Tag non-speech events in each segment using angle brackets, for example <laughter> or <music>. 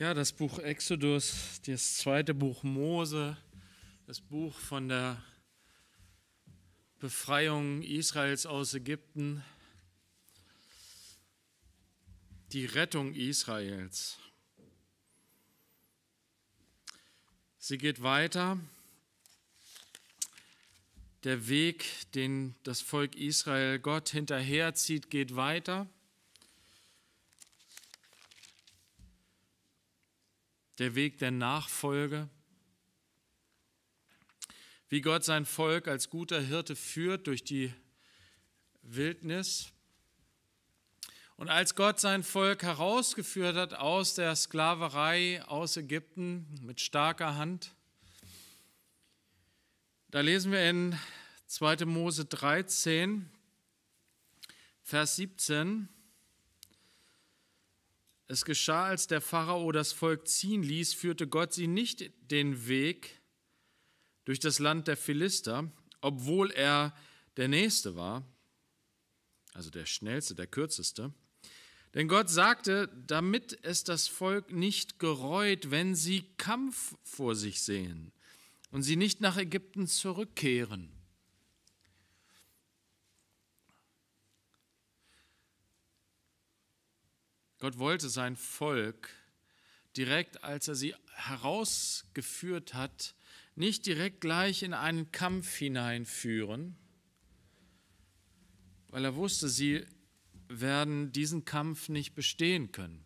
Ja, das Buch Exodus, das zweite Buch Mose, das Buch von der Befreiung Israels aus Ägypten, die Rettung Israels. Sie geht weiter. Der Weg, den das Volk Israel Gott hinterherzieht, geht weiter. der Weg der Nachfolge, wie Gott sein Volk als guter Hirte führt durch die Wildnis. Und als Gott sein Volk herausgeführt hat aus der Sklaverei aus Ägypten mit starker Hand, da lesen wir in 2. Mose 13, Vers 17, es geschah, als der Pharao das Volk ziehen ließ, führte Gott sie nicht den Weg durch das Land der Philister, obwohl er der Nächste war, also der Schnellste, der Kürzeste. Denn Gott sagte, damit es das Volk nicht gereut, wenn sie Kampf vor sich sehen und sie nicht nach Ägypten zurückkehren. Gott wollte sein Volk direkt, als er sie herausgeführt hat, nicht direkt gleich in einen Kampf hineinführen, weil er wusste, sie werden diesen Kampf nicht bestehen können.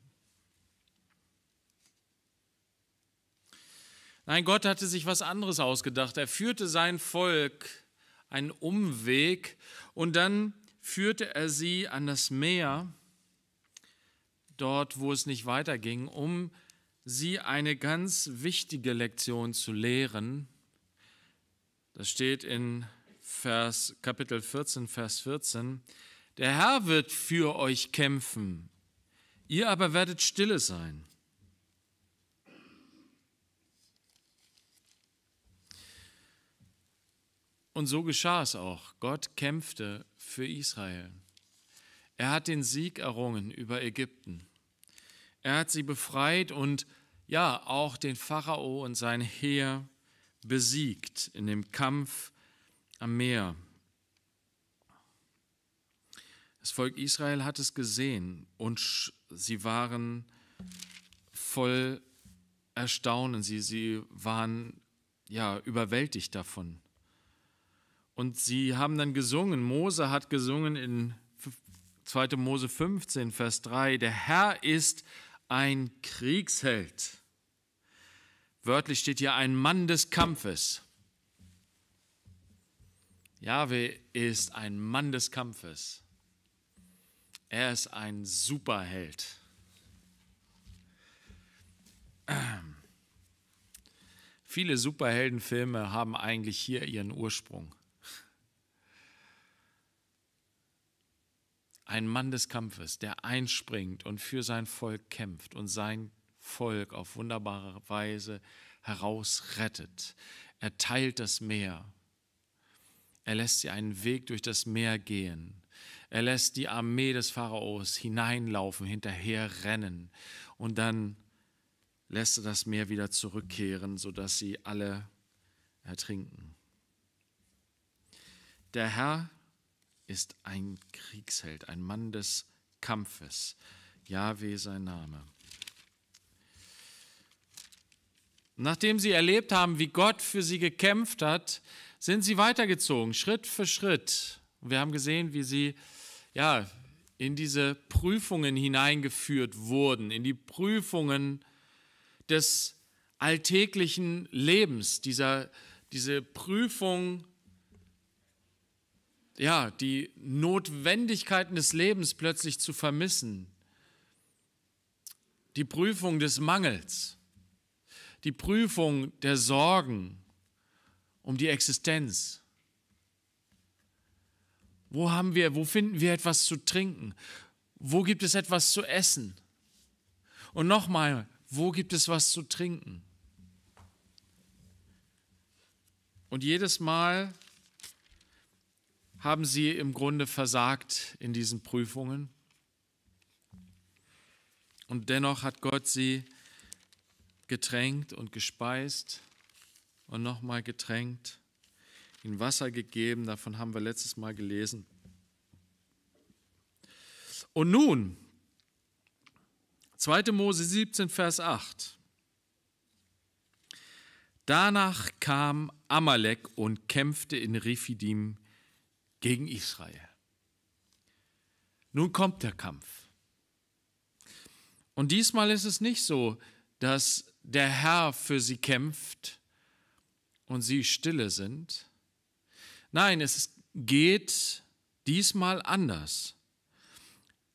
Nein, Gott hatte sich was anderes ausgedacht. Er führte sein Volk einen Umweg und dann führte er sie an das Meer dort, wo es nicht weiterging, um sie eine ganz wichtige Lektion zu lehren. Das steht in Vers, Kapitel 14, Vers 14. Der Herr wird für euch kämpfen, ihr aber werdet stille sein. Und so geschah es auch. Gott kämpfte für Israel. Er hat den Sieg errungen über Ägypten. Er hat sie befreit und ja, auch den Pharao und sein Heer besiegt in dem Kampf am Meer. Das Volk Israel hat es gesehen und sie waren voll Erstaunen, sie, sie waren ja überwältigt davon. Und sie haben dann gesungen, Mose hat gesungen in 2. Mose 15, Vers 3, der Herr ist ein Kriegsheld. Wörtlich steht hier ein Mann des Kampfes. Yahweh ist ein Mann des Kampfes. Er ist ein Superheld. Viele Superheldenfilme haben eigentlich hier ihren Ursprung. Ein Mann des Kampfes, der einspringt und für sein Volk kämpft und sein Volk auf wunderbare Weise herausrettet. Er teilt das Meer. Er lässt sie einen Weg durch das Meer gehen. Er lässt die Armee des Pharaos hineinlaufen, hinterher rennen. Und dann lässt er das Meer wieder zurückkehren, sodass sie alle ertrinken. Der Herr ist ein Kriegsheld, ein Mann des Kampfes. Yahweh sein Name. Nachdem sie erlebt haben, wie Gott für sie gekämpft hat, sind sie weitergezogen, Schritt für Schritt. Wir haben gesehen, wie sie ja, in diese Prüfungen hineingeführt wurden, in die Prüfungen des alltäglichen Lebens, dieser, diese Prüfung ja, die Notwendigkeiten des Lebens plötzlich zu vermissen. Die Prüfung des Mangels, die Prüfung der Sorgen um die Existenz. Wo haben wir, wo finden wir etwas zu trinken? Wo gibt es etwas zu essen? Und nochmal, wo gibt es was zu trinken? Und jedes Mal haben sie im Grunde versagt in diesen Prüfungen. Und dennoch hat Gott sie getränkt und gespeist und nochmal getränkt, ihnen Wasser gegeben, davon haben wir letztes Mal gelesen. Und nun, 2. Mose 17, Vers 8. Danach kam Amalek und kämpfte in Rephidim gegen Israel. Nun kommt der Kampf. Und diesmal ist es nicht so, dass der Herr für sie kämpft und sie stille sind. Nein, es geht diesmal anders.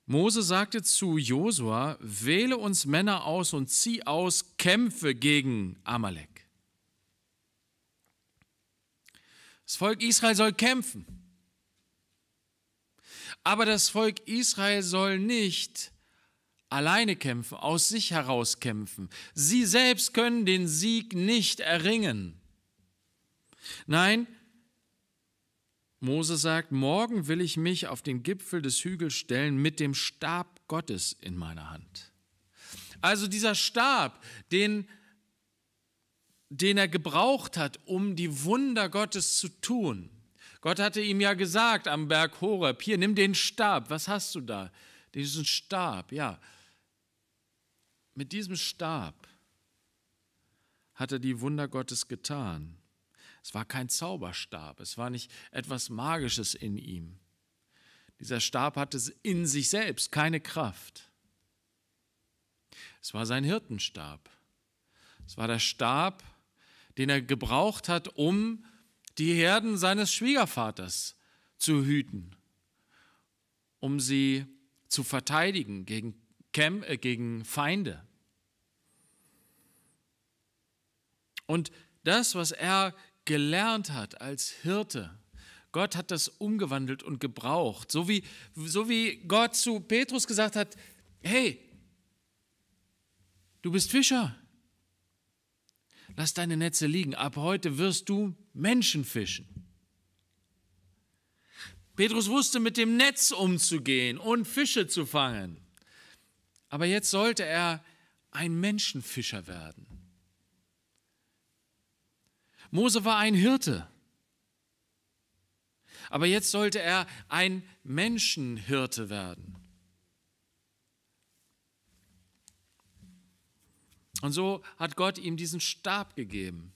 Mose sagte zu Josua, wähle uns Männer aus und zieh aus, kämpfe gegen Amalek. Das Volk Israel soll kämpfen. Aber das Volk Israel soll nicht alleine kämpfen, aus sich heraus kämpfen. Sie selbst können den Sieg nicht erringen. Nein, Mose sagt, morgen will ich mich auf den Gipfel des Hügels stellen mit dem Stab Gottes in meiner Hand. Also dieser Stab, den, den er gebraucht hat, um die Wunder Gottes zu tun, Gott hatte ihm ja gesagt am Berg Horeb, hier nimm den Stab, was hast du da? Diesen Stab, ja. Mit diesem Stab hat er die Wunder Gottes getan. Es war kein Zauberstab, es war nicht etwas Magisches in ihm. Dieser Stab hatte in sich selbst keine Kraft. Es war sein Hirtenstab. Es war der Stab, den er gebraucht hat, um die Herden seines Schwiegervaters zu hüten, um sie zu verteidigen gegen, Cam, äh, gegen Feinde. Und das, was er gelernt hat als Hirte, Gott hat das umgewandelt und gebraucht. So wie, so wie Gott zu Petrus gesagt hat, hey, du bist Fischer, lass deine Netze liegen, ab heute wirst du Menschen fischen. Petrus wusste, mit dem Netz umzugehen und Fische zu fangen. Aber jetzt sollte er ein Menschenfischer werden. Mose war ein Hirte. Aber jetzt sollte er ein Menschenhirte werden. Und so hat Gott ihm diesen Stab gegeben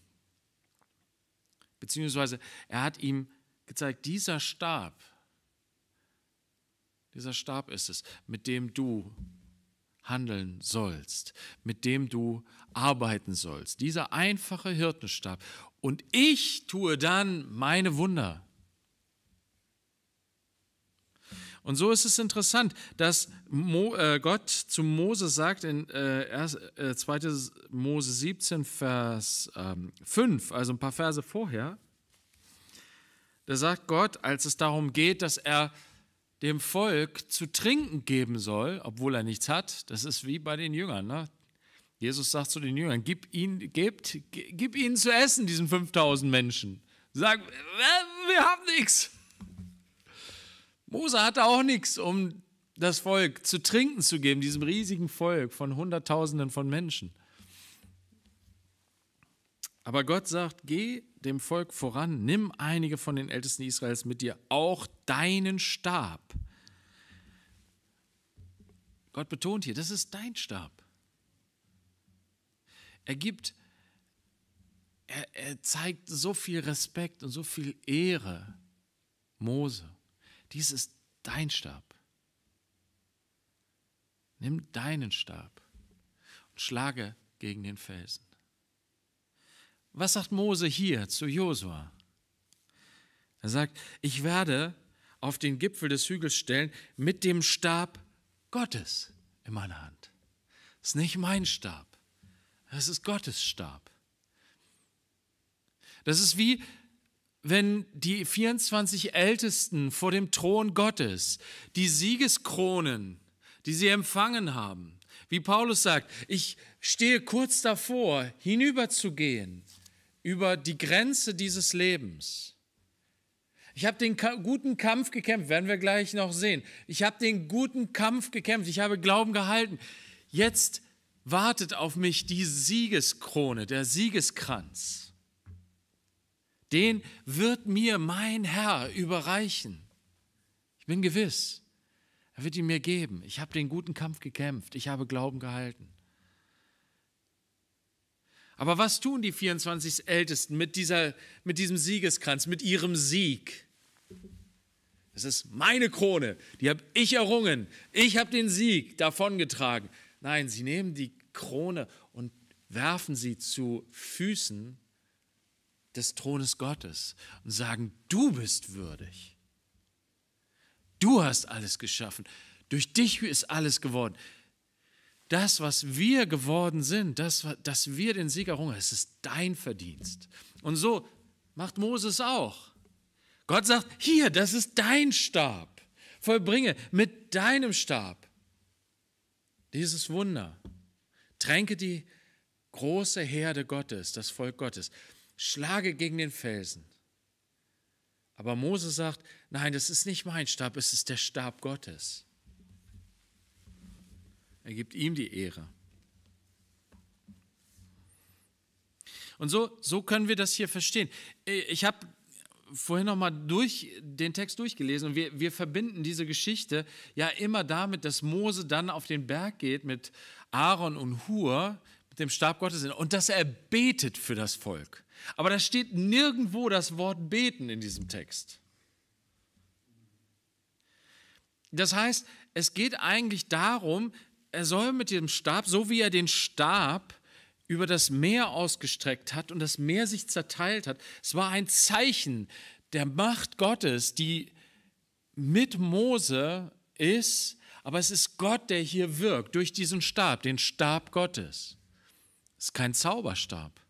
beziehungsweise er hat ihm gezeigt, dieser Stab, dieser Stab ist es, mit dem du handeln sollst, mit dem du arbeiten sollst. Dieser einfache Hirtenstab. Und ich tue dann meine Wunder. Und so ist es interessant, dass Mo, äh, Gott zu Mose sagt in äh, erst, äh, 2. Mose 17, Vers ähm, 5, also ein paar Verse vorher, da sagt Gott, als es darum geht, dass er dem Volk zu trinken geben soll, obwohl er nichts hat, das ist wie bei den Jüngern. Ne? Jesus sagt zu den Jüngern, gib, ihn, gebt, gib ihnen zu essen, diesen 5000 Menschen. Sag, äh, wir haben nichts. Mose hatte auch nichts, um das Volk zu trinken zu geben, diesem riesigen Volk von Hunderttausenden von Menschen. Aber Gott sagt, geh dem Volk voran, nimm einige von den Ältesten Israels mit dir, auch deinen Stab. Gott betont hier, das ist dein Stab. Er gibt, er, er zeigt so viel Respekt und so viel Ehre Mose dies ist dein Stab. Nimm deinen Stab und schlage gegen den Felsen. Was sagt Mose hier zu Josua? Er sagt, ich werde auf den Gipfel des Hügels stellen mit dem Stab Gottes in meiner Hand. Das ist nicht mein Stab, das ist Gottes Stab. Das ist wie wenn die 24 Ältesten vor dem Thron Gottes die Siegeskronen, die sie empfangen haben, wie Paulus sagt, ich stehe kurz davor, hinüberzugehen über die Grenze dieses Lebens. Ich habe den guten Kampf gekämpft, werden wir gleich noch sehen. Ich habe den guten Kampf gekämpft, ich habe Glauben gehalten. Jetzt wartet auf mich die Siegeskrone, der Siegeskranz den wird mir mein Herr überreichen. Ich bin gewiss, er wird ihn mir geben. Ich habe den guten Kampf gekämpft, ich habe Glauben gehalten. Aber was tun die 24 Ältesten mit, dieser, mit diesem Siegeskranz, mit ihrem Sieg? Es ist meine Krone, die habe ich errungen. Ich habe den Sieg davongetragen. Nein, sie nehmen die Krone und werfen sie zu Füßen des Thrones Gottes und sagen, du bist würdig. Du hast alles geschaffen. Durch dich ist alles geworden. Das, was wir geworden sind, das, dass wir den Sieg errungen haben, es ist dein Verdienst. Und so macht Moses auch. Gott sagt, hier, das ist dein Stab. Vollbringe mit deinem Stab dieses Wunder. Tränke die große Herde Gottes, das Volk Gottes schlage gegen den Felsen. Aber Mose sagt, nein, das ist nicht mein Stab, es ist der Stab Gottes. Er gibt ihm die Ehre. Und so, so können wir das hier verstehen. Ich habe vorhin nochmal durch den Text durchgelesen und wir, wir verbinden diese Geschichte ja immer damit, dass Mose dann auf den Berg geht mit Aaron und Hur, mit dem Stab Gottes und dass er betet für das Volk. Aber da steht nirgendwo das Wort beten in diesem Text. Das heißt, es geht eigentlich darum, er soll mit dem Stab, so wie er den Stab über das Meer ausgestreckt hat und das Meer sich zerteilt hat, es war ein Zeichen der Macht Gottes, die mit Mose ist, aber es ist Gott, der hier wirkt durch diesen Stab, den Stab Gottes. Es ist kein Zauberstab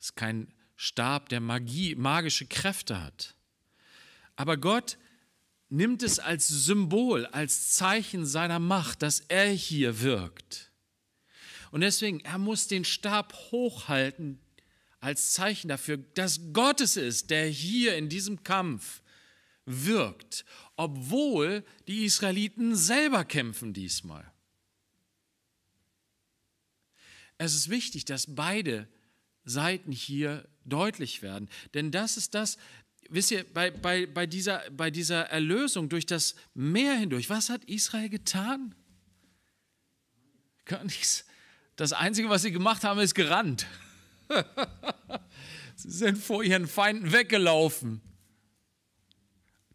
ist kein Stab, der Magie, magische Kräfte hat. Aber Gott nimmt es als Symbol, als Zeichen seiner Macht, dass er hier wirkt. Und deswegen, er muss den Stab hochhalten als Zeichen dafür, dass Gott es ist, der hier in diesem Kampf wirkt, obwohl die Israeliten selber kämpfen diesmal. Es ist wichtig, dass beide Seiten hier deutlich werden. Denn das ist das, wisst ihr, bei, bei, bei, dieser, bei dieser Erlösung durch das Meer hindurch, was hat Israel getan? Gar nichts. Das Einzige, was sie gemacht haben, ist gerannt. <laughs> sie sind vor ihren Feinden weggelaufen.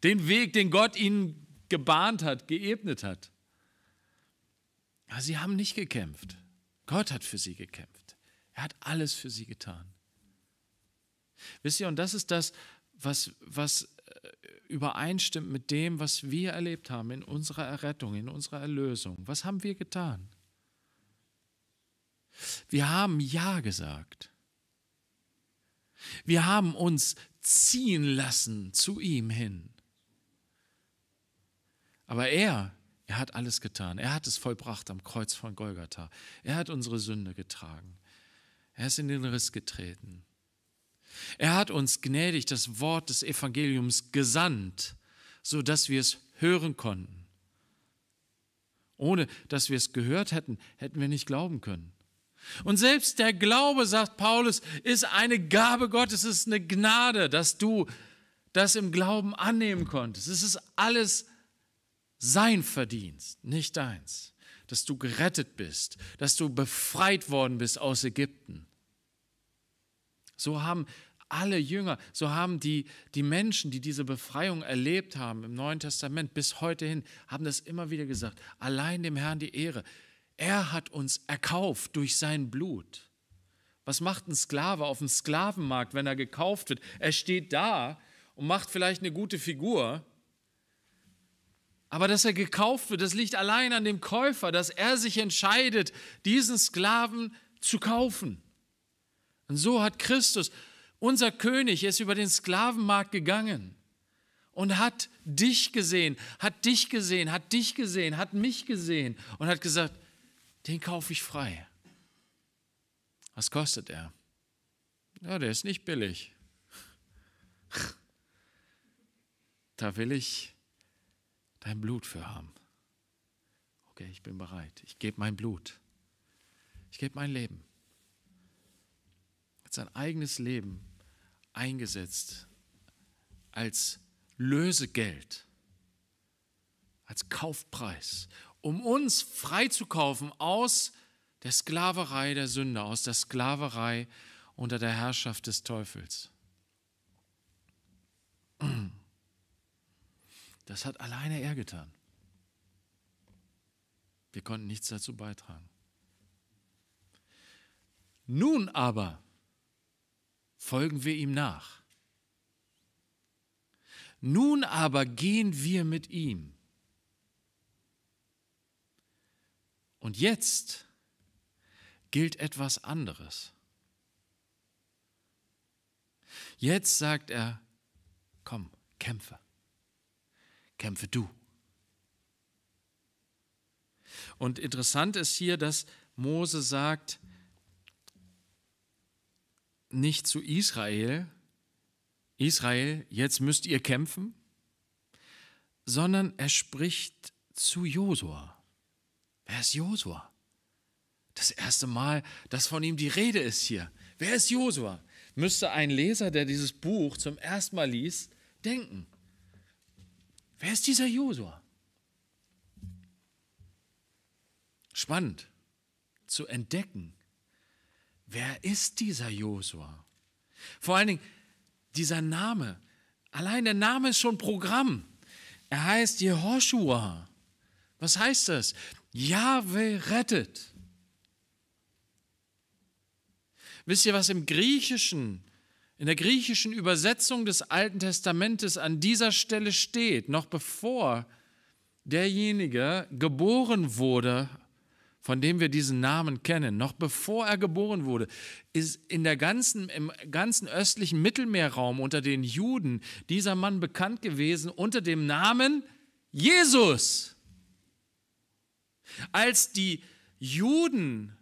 Den Weg, den Gott ihnen gebahnt hat, geebnet hat. Aber sie haben nicht gekämpft. Gott hat für sie gekämpft. Er hat alles für sie getan. Wisst ihr, und das ist das, was, was äh, übereinstimmt mit dem, was wir erlebt haben in unserer Errettung, in unserer Erlösung. Was haben wir getan? Wir haben Ja gesagt. Wir haben uns ziehen lassen zu ihm hin. Aber er, er hat alles getan. Er hat es vollbracht am Kreuz von Golgatha. Er hat unsere Sünde getragen. Er ist in den Riss getreten. Er hat uns gnädig das Wort des Evangeliums gesandt, sodass wir es hören konnten. Ohne dass wir es gehört hätten, hätten wir nicht glauben können. Und selbst der Glaube, sagt Paulus, ist eine Gabe Gottes, es ist eine Gnade, dass du das im Glauben annehmen konntest. Es ist alles sein Verdienst, nicht deins dass du gerettet bist, dass du befreit worden bist aus Ägypten. So haben alle Jünger, so haben die, die Menschen, die diese Befreiung erlebt haben im Neuen Testament bis heute hin, haben das immer wieder gesagt. Allein dem Herrn die Ehre. Er hat uns erkauft durch sein Blut. Was macht ein Sklave auf dem Sklavenmarkt, wenn er gekauft wird? Er steht da und macht vielleicht eine gute Figur, aber dass er gekauft wird, das liegt allein an dem Käufer, dass er sich entscheidet, diesen Sklaven zu kaufen. Und so hat Christus, unser König, ist über den Sklavenmarkt gegangen und hat dich gesehen, hat dich gesehen, hat dich gesehen, hat mich gesehen und hat gesagt, den kaufe ich frei. Was kostet er? Ja, der ist nicht billig. <laughs> Da will ich dein Blut für haben. Okay, ich bin bereit. Ich gebe mein Blut. Ich gebe mein Leben. Hat sein eigenes Leben eingesetzt als Lösegeld, als Kaufpreis, um uns freizukaufen aus der Sklaverei der Sünde, aus der Sklaverei unter der Herrschaft des Teufels. Das hat alleine er getan. Wir konnten nichts dazu beitragen. Nun aber folgen wir ihm nach. Nun aber gehen wir mit ihm. Und jetzt gilt etwas anderes. Jetzt sagt er, komm, kämpfe kämpfe du. Und interessant ist hier, dass Mose sagt, nicht zu Israel, Israel, jetzt müsst ihr kämpfen, sondern er spricht zu Josua. Wer ist Josua? Das erste Mal, dass von ihm die Rede ist hier. Wer ist Josua? Müsste ein Leser, der dieses Buch zum ersten Mal liest, denken. Wer ist dieser Josua? Spannend zu entdecken, wer ist dieser Josua? Vor allen Dingen dieser Name, allein der Name ist schon Programm. Er heißt Jehoshua. Was heißt das? Jahwe rettet. Wisst ihr, was im Griechischen in der griechischen Übersetzung des Alten Testamentes an dieser Stelle steht, noch bevor derjenige geboren wurde, von dem wir diesen Namen kennen, noch bevor er geboren wurde, ist in der ganzen, im ganzen östlichen Mittelmeerraum unter den Juden dieser Mann bekannt gewesen unter dem Namen Jesus. Als die Juden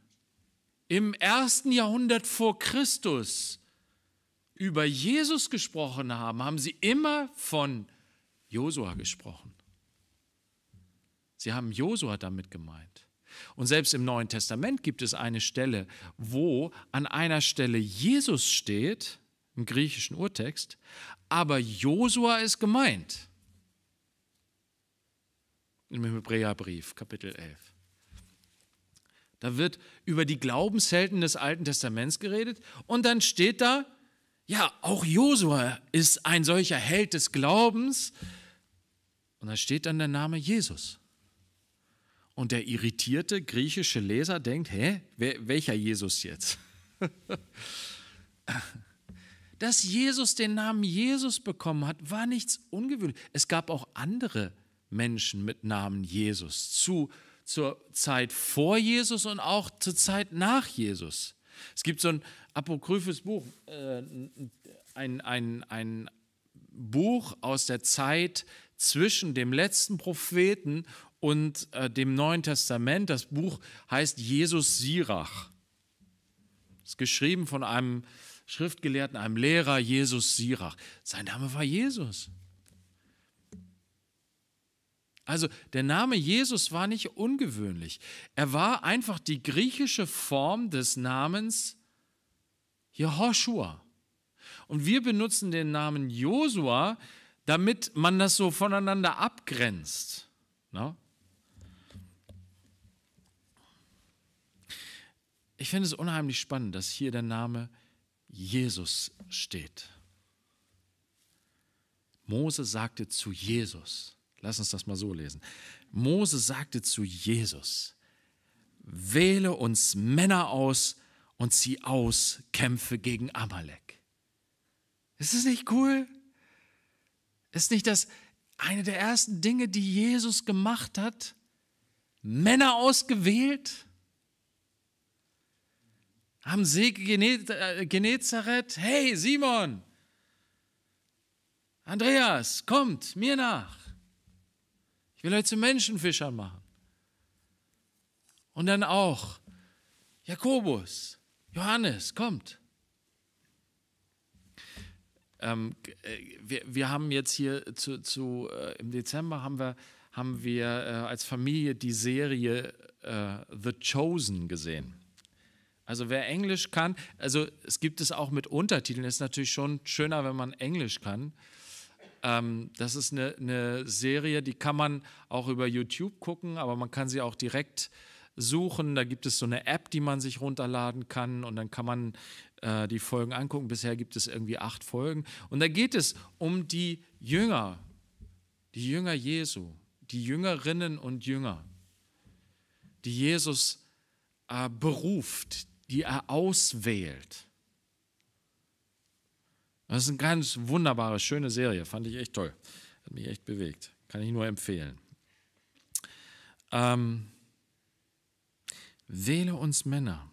im ersten Jahrhundert vor Christus über Jesus gesprochen haben, haben sie immer von Josua gesprochen. Sie haben Josua damit gemeint. Und selbst im Neuen Testament gibt es eine Stelle, wo an einer Stelle Jesus steht, im griechischen Urtext, aber Josua ist gemeint. Im Hebräerbrief, Kapitel 11. Da wird über die Glaubenshelden des Alten Testaments geredet und dann steht da ja, auch Josua ist ein solcher Held des Glaubens. Und da steht dann der Name Jesus. Und der irritierte griechische Leser denkt, hä, welcher Jesus jetzt? <laughs> Dass Jesus den Namen Jesus bekommen hat, war nichts Ungewöhnliches. Es gab auch andere Menschen mit Namen Jesus zu, zur Zeit vor Jesus und auch zur Zeit nach Jesus. Es gibt so ein apokryphes Buch, äh, ein, ein, ein Buch aus der Zeit zwischen dem letzten Propheten und äh, dem Neuen Testament. Das Buch heißt Jesus Sirach. Es Ist geschrieben von einem Schriftgelehrten, einem Lehrer, Jesus Sirach. Sein Name war Jesus. Also der Name Jesus war nicht ungewöhnlich. Er war einfach die griechische Form des Namens Jehoshua. Und wir benutzen den Namen Josua, damit man das so voneinander abgrenzt. No? Ne? Ich finde es unheimlich spannend, dass hier der Name Jesus steht. Mose sagte zu Jesus, Lass uns das mal so lesen. Mose sagte zu Jesus, wähle uns Männer aus und zieh aus, kämpfe gegen Amalek. Ist das nicht cool? Ist nicht das eine der ersten Dinge, die Jesus gemacht hat? Männer ausgewählt? Am See äh, Genezareth, hey Simon, Andreas, kommt mir nach. Ich will euch zu Menschenfischern machen. Und dann auch Jakobus, Johannes, kommt. Ähm, äh, wir, wir, haben jetzt hier zu, zu äh, im Dezember haben wir, haben wir äh, als Familie die Serie äh, The Chosen gesehen. Also wer Englisch kann, also es gibt es auch mit Untertiteln, ist natürlich schon schöner, wenn man Englisch kann, ähm, das ist eine, eine, Serie, die kann man auch über YouTube gucken, aber man kann sie auch direkt suchen. Da gibt es so eine App, die man sich runterladen kann und dann kann man äh, die Folgen angucken. Bisher gibt es irgendwie acht Folgen. Und da geht es um die Jünger, die Jünger Jesu, die Jüngerinnen und Jünger, die Jesus äh, beruft, die er auswählt. Das ist eine ganz wunderbare, schöne Serie. Fand ich echt toll. Hat mich echt bewegt. Kann ich nur empfehlen. Ähm, wähle uns Männer.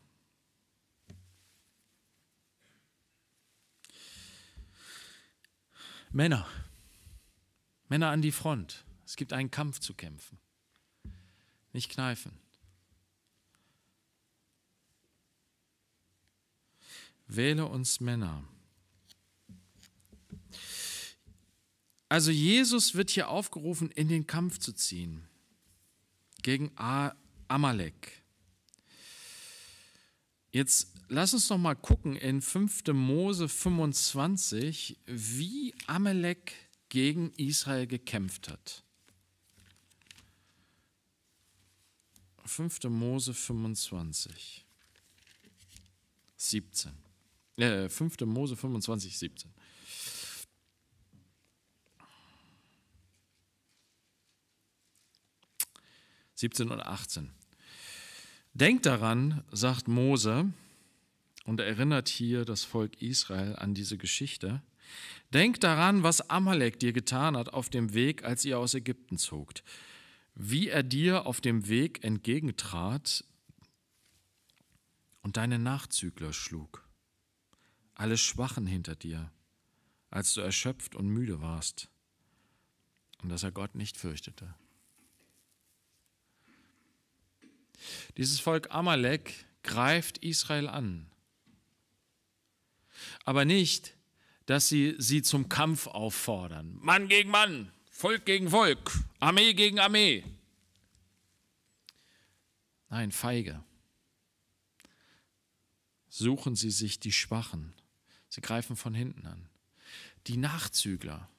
Männer. Männer an die Front. Es gibt einen Kampf zu kämpfen. Nicht kneifen. Wähle uns Männer. Also Jesus wird hier aufgerufen, in den Kampf zu ziehen gegen Amalek. Jetzt lass uns noch mal gucken in 5. Mose 25, wie Amalek gegen Israel gekämpft hat. 5. Mose 25, 17. Äh, 5. Mose 25, 17. 17 und 18. Denkt daran, sagt Mose, und erinnert hier das Volk Israel an diese Geschichte. Denkt daran, was Amalek dir getan hat auf dem Weg, als ihr aus Ägypten zogt, wie er dir auf dem Weg entgegentrat und deine Nachzügler schlug, alle Schwachen hinter dir, als du erschöpft und müde warst, und dass er Gott nicht fürchtete. Dieses Volk Amalek greift Israel an. Aber nicht, dass sie sie zum Kampf auffordern. Mann gegen Mann, Volk gegen Volk, Armee gegen Armee. Nein, feige. Suchen sie sich die Schwachen. Sie greifen von hinten an. Die Nachzügler,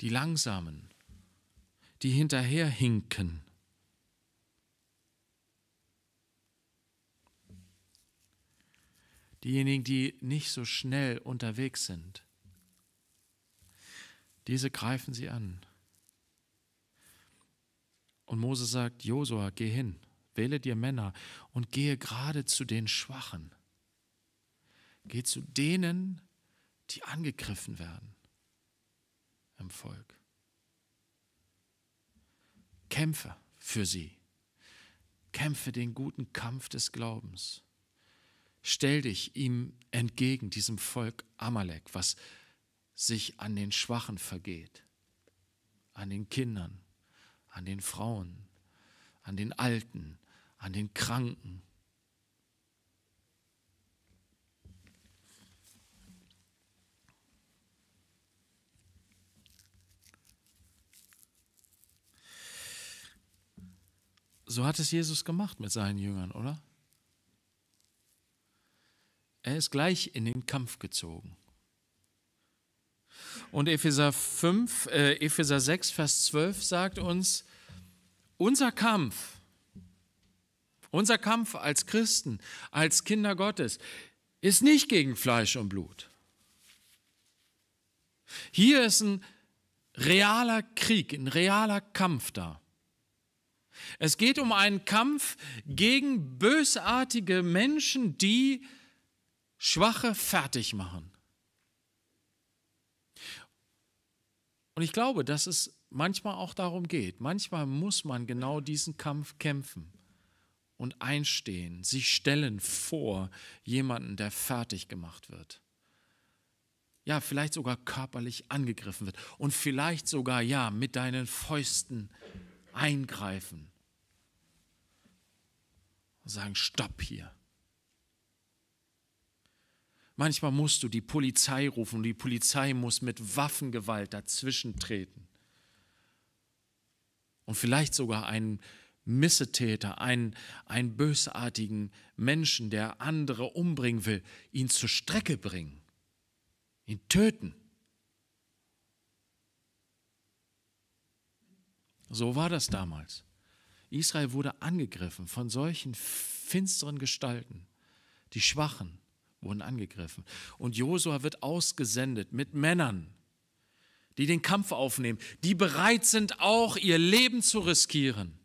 die Langsamen, die hinterherhinken diejenigen, die nicht so schnell unterwegs sind. Diese greifen sie an. Und Mose sagt, Josua, geh hin, wähle dir Männer und gehe gerade zu den Schwachen. Geh zu denen, die angegriffen werden im Volk. Kämpfe für sie. Kämpfe den guten Kampf des Glaubens. Stell dich ihm entgegen, diesem Volk Amalek, was sich an den Schwachen vergeht, an den Kindern, an den Frauen, an den Alten, an den Kranken. So hat es Jesus gemacht mit seinen Jüngern, oder? Er ist gleich in den Kampf gezogen. Und Epheser, 5, äh, Epheser 6, Vers 12 sagt uns, unser Kampf, unser Kampf als Christen, als Kinder Gottes, ist nicht gegen Fleisch und Blut. Hier ist ein realer Krieg, ein realer Kampf da. Es geht um einen Kampf gegen bösartige Menschen, die Schwache fertig machen. Und ich glaube, dass es manchmal auch darum geht. Manchmal muss man genau diesen Kampf kämpfen und einstehen, sich stellen vor jemanden, der fertig gemacht wird. Ja, vielleicht sogar körperlich angegriffen wird und vielleicht sogar ja mit deinen Fäusten eingreifen. Und sagen, stopp hier. Manchmal musst du die Polizei rufen und die Polizei muss mit Waffengewalt dazwischen treten. Und vielleicht sogar einen Missetäter, einen, einen bösartigen Menschen, der andere umbringen will, ihn zur Strecke bringen, ihn töten. So war das damals. Israel wurde angegriffen von solchen finsteren Gestalten, die Schwachen, wurden angegriffen. Und Josua wird ausgesendet mit Männern, die den Kampf aufnehmen, die bereit sind, auch ihr Leben zu riskieren.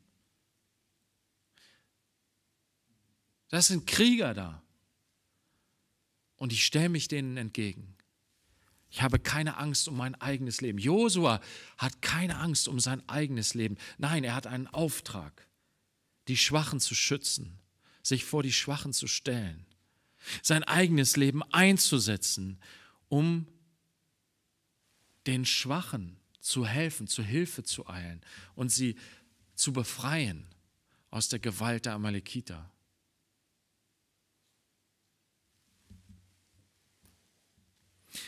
Das sind Krieger da. Und ich stelle mich denen entgegen. Ich habe keine Angst um mein eigenes Leben. Josua hat keine Angst um sein eigenes Leben. Nein, er hat einen Auftrag, die Schwachen zu schützen, sich vor die Schwachen zu stellen sein eigenes Leben einzusetzen, um den Schwachen zu helfen, zu Hilfe zu eilen und sie zu befreien aus der Gewalt der Amalekiter.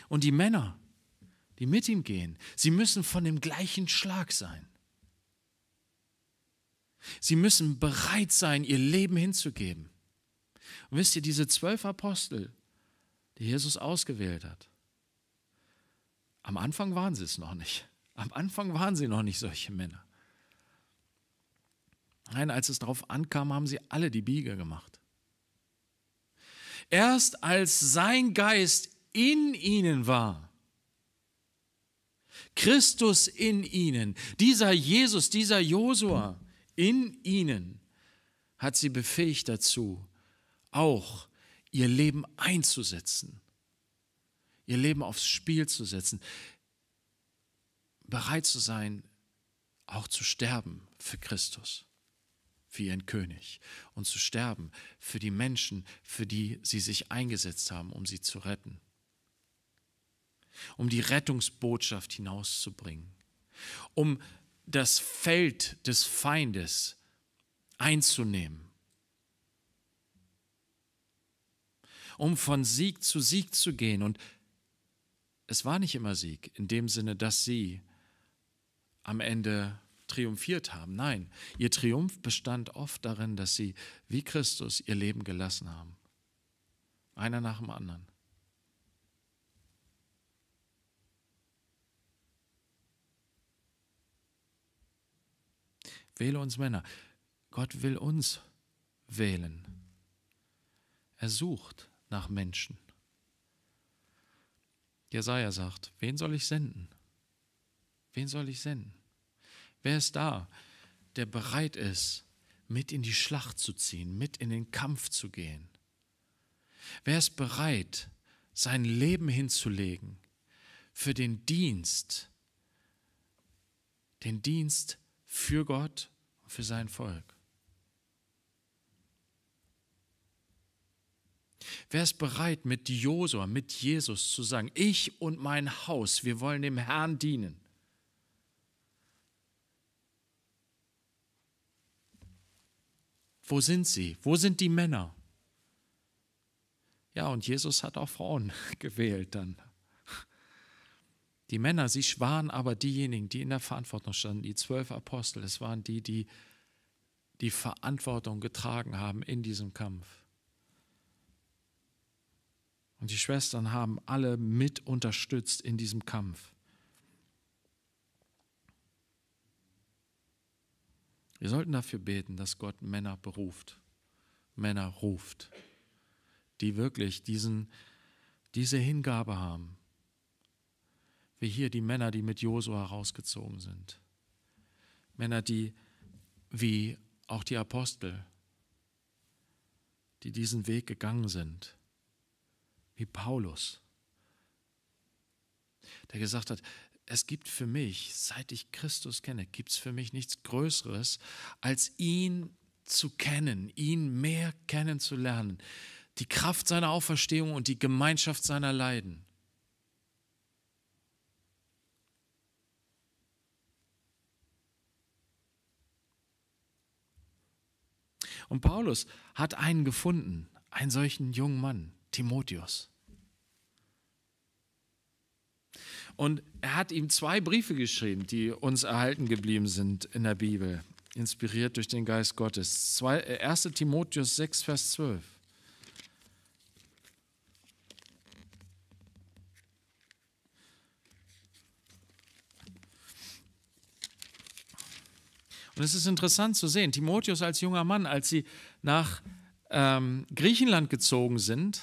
Und die Männer, die mit ihm gehen, sie müssen von dem gleichen Schlag sein. Sie müssen bereit sein, ihr Leben hinzugeben. Und wisst ihr, diese zwölf Apostel, die Jesus ausgewählt hat, am Anfang waren sie es noch nicht. Am Anfang waren sie noch nicht solche Männer. Nein, als es darauf ankam, haben sie alle die Biege gemacht. Erst als sein Geist in ihnen war, Christus in ihnen, dieser Jesus, dieser Josua in ihnen, hat sie befähigt dazu, auch ihr Leben einzusetzen, ihr Leben aufs Spiel zu setzen, bereit zu sein, auch zu sterben für Christus, für ihren König und zu sterben für die Menschen, für die sie sich eingesetzt haben, um sie zu retten, um die Rettungsbotschaft hinauszubringen, um das Feld des Feindes einzunehmen um von Sieg zu Sieg zu gehen. Und es war nicht immer Sieg, in dem Sinne, dass sie am Ende triumphiert haben. Nein, ihr Triumph bestand oft darin, dass sie wie Christus ihr Leben gelassen haben. Einer nach dem anderen. Wähle uns Männer. Gott will uns wählen. Er sucht nach Menschen. Jesaja sagt: Wen soll ich senden? Wen soll ich senden? Wer ist da, der bereit ist, mit in die Schlacht zu ziehen, mit in den Kampf zu gehen? Wer ist bereit, sein Leben hinzulegen für den Dienst, den Dienst für Gott und für sein Volk? Wer ist bereit, mit Josua, mit Jesus zu sagen, ich und mein Haus, wir wollen dem Herrn dienen? Wo sind sie? Wo sind die Männer? Ja, und Jesus hat auch Frauen <laughs> gewählt dann. Die Männer, sie waren aber diejenigen, die in der Verantwortung standen, die zwölf Apostel, es waren die, die die Verantwortung getragen haben in diesem Kampf. Und die Schwestern haben alle mit unterstützt in diesem Kampf. Wir sollten dafür beten, dass Gott Männer beruft, Männer ruft, die wirklich diesen, diese Hingabe haben. Wie hier die Männer, die mit Josua rausgezogen sind. Männer, die wie auch die Apostel, die diesen Weg gegangen sind wie Paulus, der gesagt hat, es gibt für mich, seit ich Christus kenne, gibt es für mich nichts Größeres, als ihn zu kennen, ihn mehr kennenzulernen, die Kraft seiner Auferstehung und die Gemeinschaft seiner Leiden. Und Paulus hat einen gefunden, einen solchen jungen Mann, Timotheus. Und er hat ihm zwei Briefe geschrieben, die uns erhalten geblieben sind in der Bibel, inspiriert durch den Geist Gottes. 1 äh, Timotheus 6, Vers 12. Und es ist interessant zu sehen, Timotheus als junger Mann, als sie nach ähm, Griechenland gezogen sind,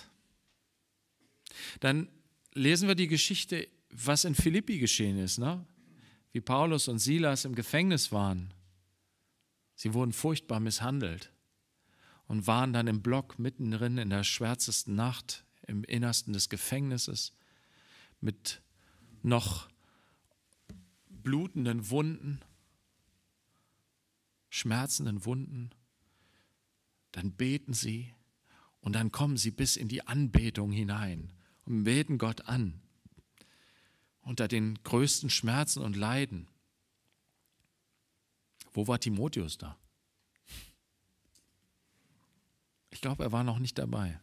dann lesen wir die Geschichte was in Philippi geschehen ist, ne? wie Paulus und Silas im Gefängnis waren. Sie wurden furchtbar misshandelt und waren dann im Block mittendrin in der schwärzesten Nacht im Innersten des Gefängnisses mit noch blutenden Wunden, schmerzenden Wunden. Dann beten sie und dann kommen sie bis in die Anbetung hinein und beten Gott an unter den größten Schmerzen und Leiden. Wo war Timotheus da? Ich glaube, er war noch nicht dabei.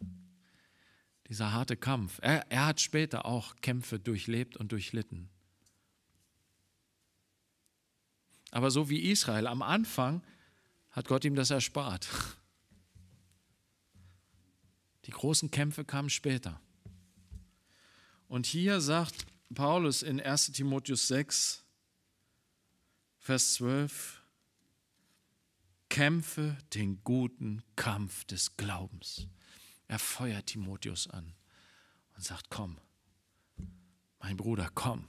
Dieser harte Kampf. Er, er hat später auch Kämpfe durchlebt und durchlitten. Aber so wie Israel am Anfang hat Gott ihm das erspart. Die großen Kämpfe kamen später. Und hier sagt Paulus in 1 Timotheus 6, Vers 12, kämpfe den guten Kampf des Glaubens. Er feuert Timotheus an und sagt, komm, mein Bruder, komm,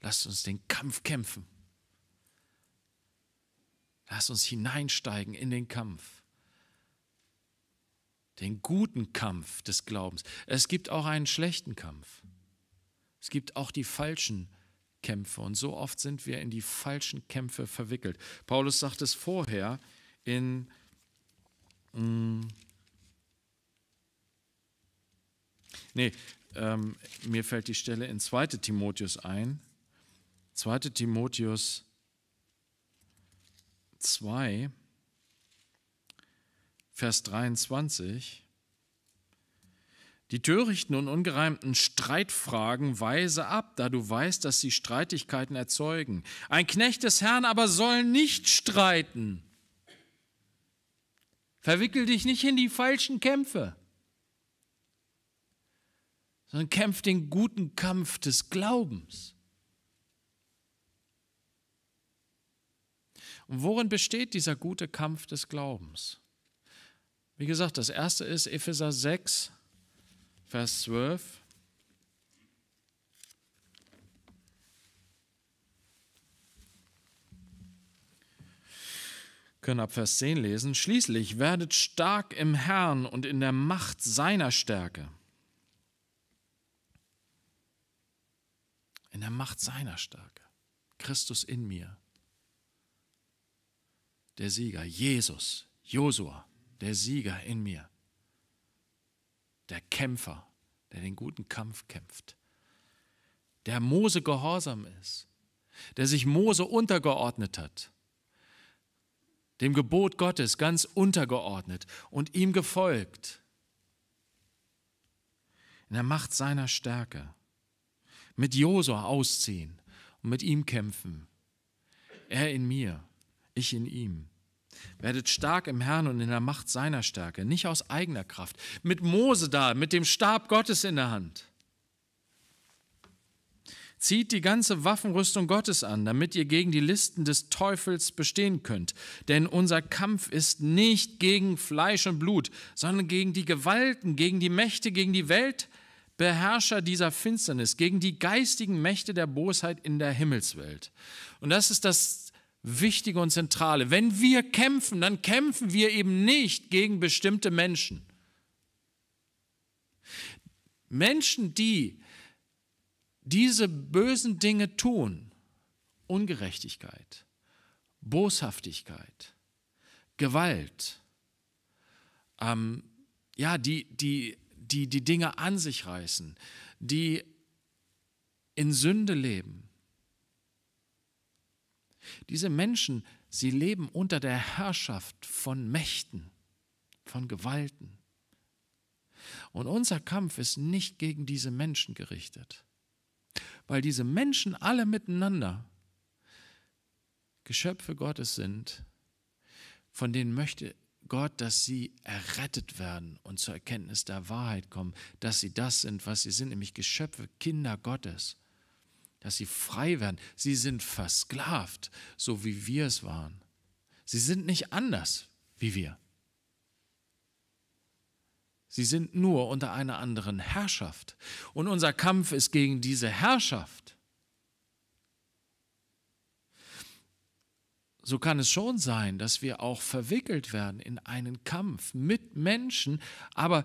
lasst uns den Kampf kämpfen. Lasst uns hineinsteigen in den Kampf. Den guten Kampf des Glaubens. Es gibt auch einen schlechten Kampf. Es gibt auch die falschen Kämpfe und so oft sind wir in die falschen Kämpfe verwickelt. Paulus sagt es vorher in mh, mm, Nee, ähm, mir fällt die Stelle in 2. Timotheus ein. 2. Timotheus 2, Vers 23. Die törichten und ungereimten Streitfragen weise ab, da du weißt, dass sie Streitigkeiten erzeugen. Ein Knecht des Herrn aber soll nicht streiten. Verwickel dich nicht in die falschen Kämpfe, sondern kämpf den guten Kampf des Glaubens. Und worin besteht dieser gute Kampf des Glaubens? Wie gesagt, das erste ist Epheser 6, Vers 12. können ab Vers 10 lesen, schließlich werdet stark im Herrn und in der Macht seiner Stärke. In der Macht seiner Stärke. Christus in mir. Der Sieger, Jesus, Josua, der Sieger in mir der Kämpfer, der den guten Kampf kämpft, der Mose gehorsam ist, der sich Mose untergeordnet hat, dem Gebot Gottes ganz untergeordnet und ihm gefolgt, in der Macht seiner Stärke, mit Josua ausziehen und mit ihm kämpfen, er in mir, ich in ihm. Werdet stark im Herrn und in der Macht seiner Stärke, nicht aus eigener Kraft. Mit Mose da, mit dem Stab Gottes in der Hand. Zieht die ganze Waffenrüstung Gottes an, damit ihr gegen die Listen des Teufels bestehen könnt. Denn unser Kampf ist nicht gegen Fleisch und Blut, sondern gegen die Gewalten, gegen die Mächte, gegen die Weltbeherrscher dieser Finsternis, gegen die geistigen Mächte der Bosheit in der Himmelswelt. Und das ist das wichtige und zentrale. Wenn wir kämpfen, dann kämpfen wir eben nicht gegen bestimmte Menschen. Menschen, die diese bösen Dinge tun, Ungerechtigkeit, Boshaftigkeit, Gewalt, ähm, ja, die, die, die die Dinge an sich reißen, die in Sünde leben, diese Menschen, sie leben unter der Herrschaft von Mächten, von Gewalten. Und unser Kampf ist nicht gegen diese Menschen gerichtet, weil diese Menschen alle miteinander Geschöpfe Gottes sind, von denen möchte Gott, dass sie errettet werden und zur Erkenntnis der Wahrheit kommen, dass sie das sind, was sie sind, nämlich Geschöpfe, Kinder Gottes dass sie frei werden. Sie sind versklavt, so wie wir es waren. Sie sind nicht anders wie wir. Sie sind nur unter einer anderen Herrschaft. Und unser Kampf ist gegen diese Herrschaft. So kann es schon sein, dass wir auch verwickelt werden in einen Kampf mit Menschen, aber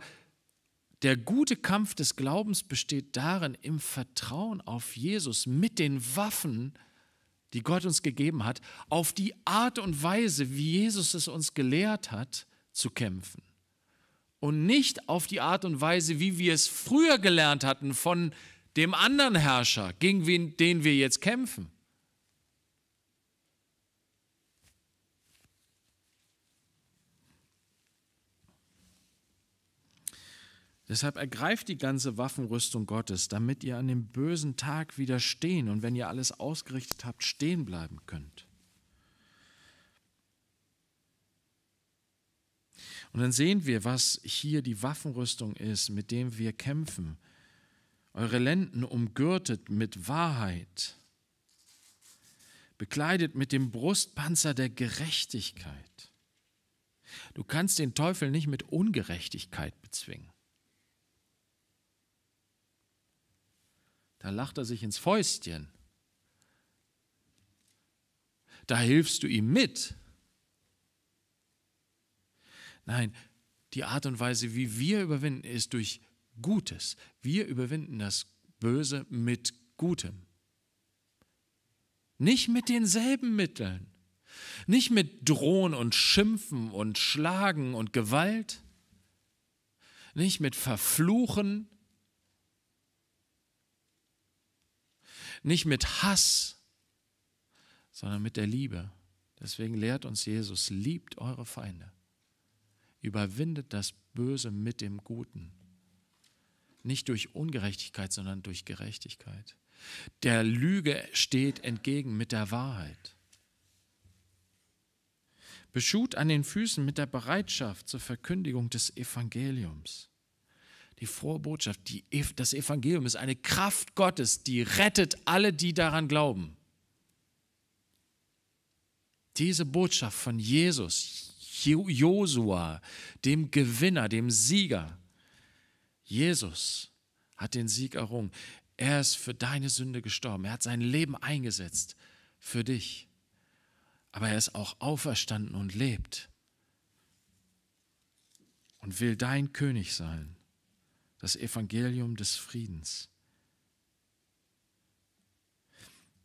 der gute Kampf des Glaubens besteht darin, im Vertrauen auf Jesus mit den Waffen, die Gott uns gegeben hat, auf die Art und Weise, wie Jesus es uns gelehrt hat, zu kämpfen. Und nicht auf die Art und Weise, wie wir es früher gelernt hatten von dem anderen Herrscher, gegen den wir jetzt kämpfen. Deshalb ergreift die ganze Waffenrüstung Gottes, damit ihr an dem bösen Tag widerstehen und wenn ihr alles ausgerichtet habt, stehen bleiben könnt. Und dann sehen wir, was hier die Waffenrüstung ist, mit dem wir kämpfen. Eure Lenden umgürtet mit Wahrheit, bekleidet mit dem Brustpanzer der Gerechtigkeit. Du kannst den Teufel nicht mit Ungerechtigkeit bezwingen. Da lacht er sich ins Fäustchen. Da hilfst du ihm mit. Nein, die Art und Weise, wie wir überwinden, ist durch Gutes. Wir überwinden das Böse mit Gutem. Nicht mit denselben Mitteln. Nicht mit Drohen und Schimpfen und Schlagen und Gewalt. Nicht mit Verfluchen nicht mit Hass, sondern mit der Liebe. Deswegen lehrt uns Jesus, liebt eure Feinde. Überwindet das Böse mit dem Guten. Nicht durch Ungerechtigkeit, sondern durch Gerechtigkeit. Der Lüge steht entgegen mit der Wahrheit. Beschut an den Füßen mit der Bereitschaft zur Verkündigung des Evangeliums. Die frohe Botschaft, die, e-, das Evangelium ist eine Kraft Gottes, die rettet alle, die daran glauben. Diese Botschaft von Jesus, Josua, dem Gewinner, dem Sieger, Jesus hat den Sieg errungen. Er ist für deine Sünde gestorben. Er hat sein Leben eingesetzt für dich. Aber er ist auch auferstanden und lebt und will dein König sein das Evangelium des Friedens.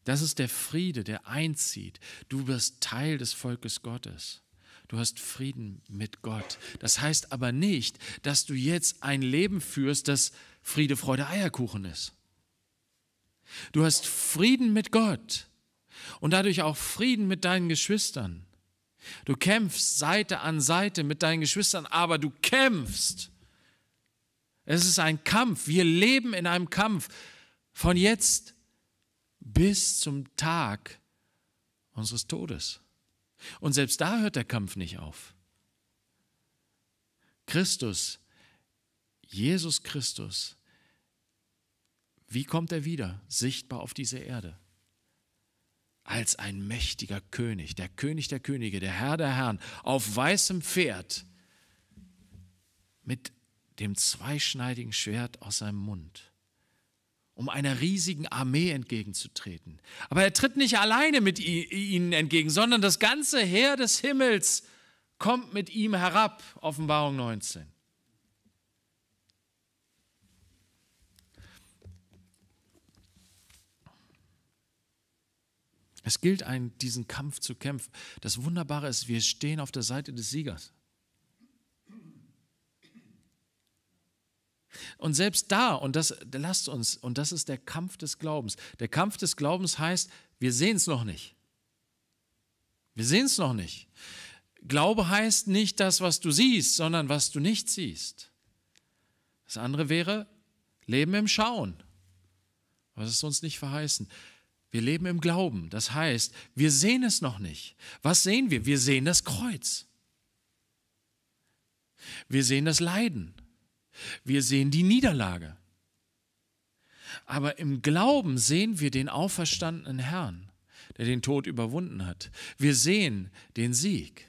Das ist der Friede, der einzieht. Du wirst Teil des Volkes Gottes. Du hast Frieden mit Gott. Das heißt aber nicht, dass du jetzt ein Leben führst, das Friede, Freude, Eierkuchen ist. Du hast Frieden mit Gott und dadurch auch Frieden mit deinen Geschwistern. Du kämpfst Seite an Seite mit deinen Geschwistern, aber du kämpfst. Es ist ein Kampf. Wir leben in einem Kampf von jetzt bis zum Tag unseres Todes. Und selbst da hört der Kampf nicht auf. Christus, Jesus Christus, wie kommt er wieder sichtbar auf diese Erde? Als ein mächtiger König, der König der Könige, der Herr der Herren, auf weißem Pferd, mit dem zweischneidigen Schwert aus seinem Mund, um einer riesigen Armee entgegenzutreten. Aber er tritt nicht alleine mit ihnen entgegen, sondern das ganze Heer des Himmels kommt mit ihm herab, Offenbarung 19. Es gilt, einen, diesen Kampf zu kämpfen. Das Wunderbare ist, wir stehen auf der Seite des Siegers. Und selbst da, und das lasst uns, und das ist der Kampf des Glaubens. Der Kampf des Glaubens heißt, wir sehen es noch nicht. Wir sehen es noch nicht. Glaube heißt nicht das, was du siehst, sondern was du nicht siehst. Das andere wäre Leben im Schauen. Was ist uns nicht verheißen? Wir leben im Glauben. Das heißt, wir sehen es noch nicht. Was sehen wir? Wir sehen das Kreuz. Wir sehen das Leiden. Wir sehen die Niederlage. Aber im Glauben sehen wir den auferstandenen Herrn, der den Tod überwunden hat. Wir sehen den Sieg.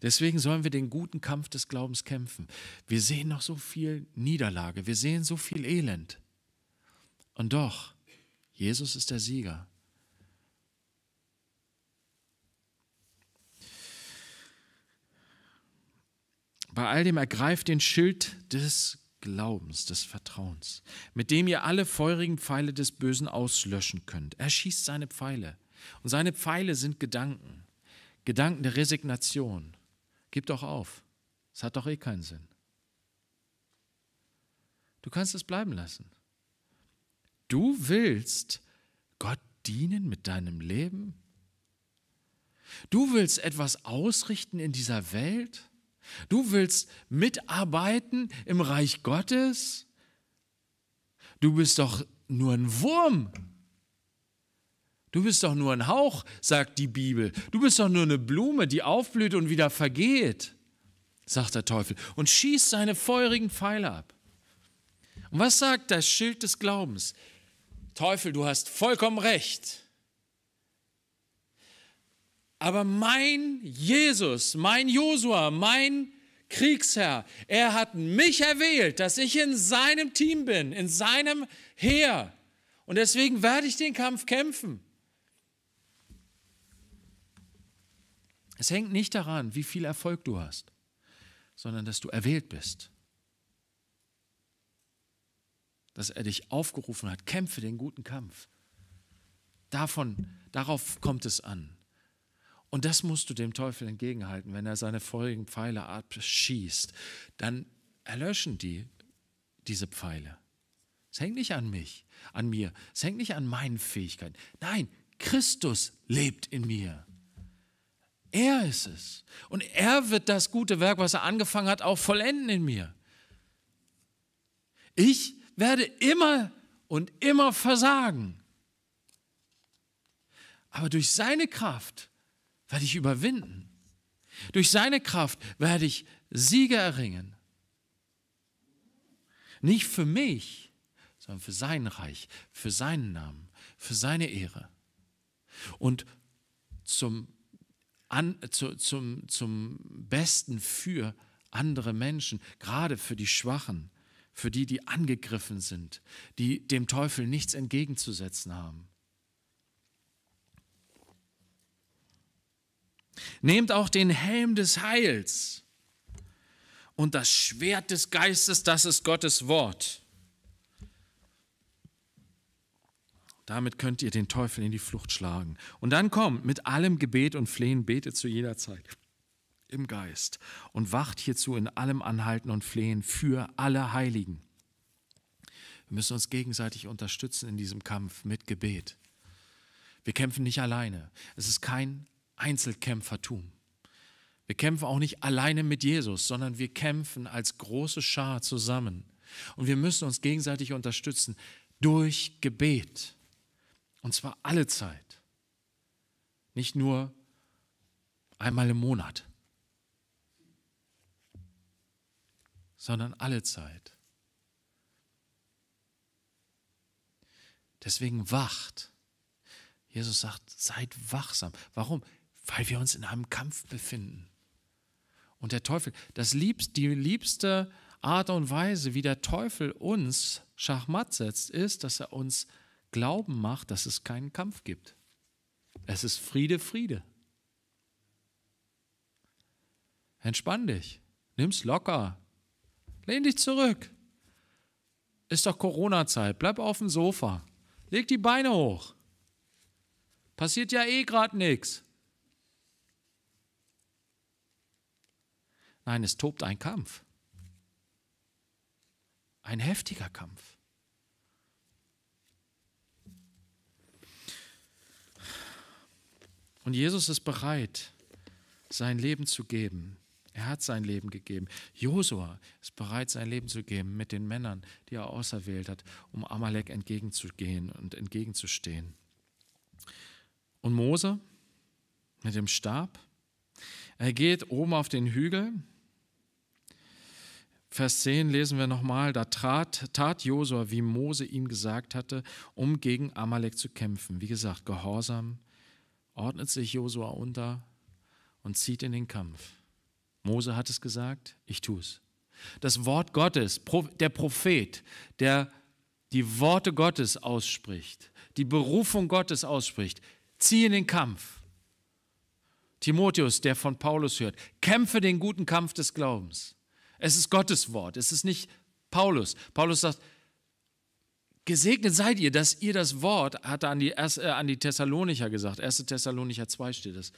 Deswegen sollen wir den guten Kampf des Glaubens kämpfen. Wir sehen noch so viel Niederlage, wir sehen so viel Elend. Und doch, Jesus ist der Sieger. bei all dem ergreift den Schild des Glaubens, des Vertrauens, mit dem ihr alle feurigen Pfeile des Bösen auslöschen könnt. Er schießt seine Pfeile. Und seine Pfeile sind Gedanken. Gedanken der Resignation. Gib doch auf. Es hat doch eh keinen Sinn. Du kannst es bleiben lassen. Du willst Gott dienen mit deinem Leben? Du willst etwas ausrichten in dieser Welt? Du willst mitarbeiten im Reich Gottes? Du bist doch nur ein Wurm. Du bist doch nur ein Hauch, sagt die Bibel. Du bist doch nur eine Blume, die aufblüht und wieder vergeht, sagt der Teufel und schießt seine feurigen Pfeile ab. Und was sagt das Schild des Glaubens? Teufel, du hast vollkommen recht. Aber mein Jesus, mein Josua, mein Kriegsherr, er hat mich erwählt, dass ich in seinem Team bin, in seinem Heer. Und deswegen werde ich den Kampf kämpfen. Es hängt nicht daran, wie viel Erfolg du hast, sondern dass du erwählt bist. Dass er dich aufgerufen hat, kämpfe den guten Kampf. Davon, darauf kommt es an. Und das musst du dem Teufel entgegenhalten. Wenn er seine feurigen Pfeile abschießt, dann erlöschen die diese Pfeile. Es hängt nicht an mich, an mir. Es hängt nicht an meinen Fähigkeiten. Nein, Christus lebt in mir. Er ist es. Und er wird das gute Werk, was er angefangen hat, auch vollenden in mir. Ich werde immer und immer versagen. Aber durch seine Kraft werde ich überwinden. Durch seine Kraft werde ich Siege erringen. Nicht für mich, sondern für sein Reich, für seinen Namen, für seine Ehre. Und zum, an, zu, zum, zum Besten für andere Menschen, gerade für die Schwachen, für die, die angegriffen sind, die dem Teufel nichts entgegenzusetzen haben. Nehmt auch den Helm des Heils und das Schwert des Geistes, das ist Gottes Wort. Damit könnt ihr den Teufel in die Flucht schlagen. Und dann kommt mit allem Gebet und Flehen, betet zu jeder Zeit im Geist und wacht hierzu in allem Anhalten und Flehen für alle Heiligen. Wir müssen uns gegenseitig unterstützen in diesem Kampf mit Gebet. Wir kämpfen nicht alleine. Es ist kein Einzelkämpfertum. Wir kämpfen auch nicht alleine mit Jesus, sondern wir kämpfen als große Schar zusammen. Und wir müssen uns gegenseitig unterstützen durch Gebet. Und zwar alle Zeit. Nicht nur einmal im Monat, sondern alle Zeit. Deswegen wacht. Jesus sagt, seid wachsam. Warum? Weil wir uns in einem Kampf befinden. Und der Teufel, das liebst, die liebste Art und Weise, wie der Teufel uns Schachmatt setzt, ist, dass er uns glauben macht, dass es keinen Kampf gibt. Es ist Friede, Friede. Entspann dich, nimm's locker, lehn dich zurück. Ist doch Corona-Zeit, bleib auf dem Sofa, leg die Beine hoch. Passiert ja eh gerade nichts. Nein, es tobt ein Kampf. Ein heftiger Kampf. Und Jesus ist bereit, sein Leben zu geben. Er hat sein Leben gegeben. Josua ist bereit, sein Leben zu geben mit den Männern, die er auserwählt hat, um Amalek entgegenzugehen und entgegenzustehen. Und Mose mit dem Stab. Er geht oben auf den Hügel Vers 10 lesen wir nochmal, da trat, tat Josua, wie Mose ihm gesagt hatte, um gegen Amalek zu kämpfen. Wie gesagt, Gehorsam ordnet sich Josua unter und zieht in den Kampf. Mose hat es gesagt, ich tue es. Das Wort Gottes, der Prophet, der die Worte Gottes ausspricht, die Berufung Gottes ausspricht, zieh in den Kampf. Timotheus, der von Paulus hört, kämpfe den guten Kampf des Glaubens. Es ist Gottes Wort, es ist nicht Paulus. Paulus sagt, Gesegnet seid ihr, dass ihr das Wort, hat er an die, äh, an die Thessalonicher gesagt, 1. Thessalonicher 2 steht es.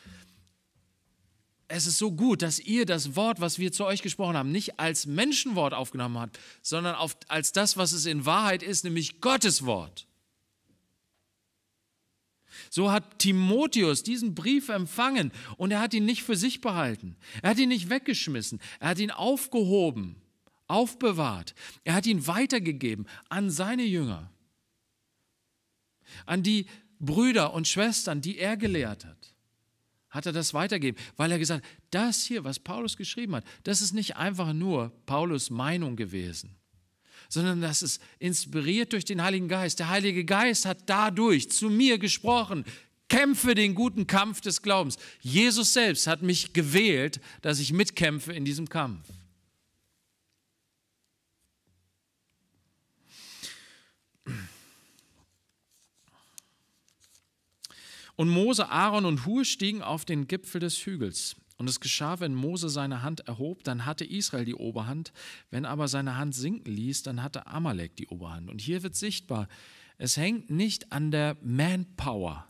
Es ist so gut, dass ihr das Wort, was wir zu euch gesprochen haben, nicht als Menschenwort aufgenommen habt, sondern auf, als das, was es in Wahrheit ist, nämlich Gottes Wort. So hat Timotheus diesen Brief empfangen und er hat ihn nicht für sich behalten. Er hat ihn nicht weggeschmissen. Er hat ihn aufgehoben, aufbewahrt. Er hat ihn weitergegeben an seine Jünger, an die Brüder und Schwestern, die er gelehrt hat. Hat er das weitergegeben, weil er gesagt hat, das hier, was Paulus geschrieben hat, das ist nicht einfach nur Paulus Meinung gewesen sondern das ist inspiriert durch den Heiligen Geist. Der Heilige Geist hat dadurch zu mir gesprochen. Kämpfe den guten Kampf des Glaubens. Jesus selbst hat mich gewählt, dass ich mitkämpfe in diesem Kampf. Und Mose, Aaron und Hur stiegen auf den Gipfel des Hügels. Und es geschah, wenn Mose seine Hand erhob, dann hatte Israel die Oberhand, wenn aber seine Hand sinken ließ, dann hatte Amalek die Oberhand. Und hier wird sichtbar, es hängt nicht an der Manpower,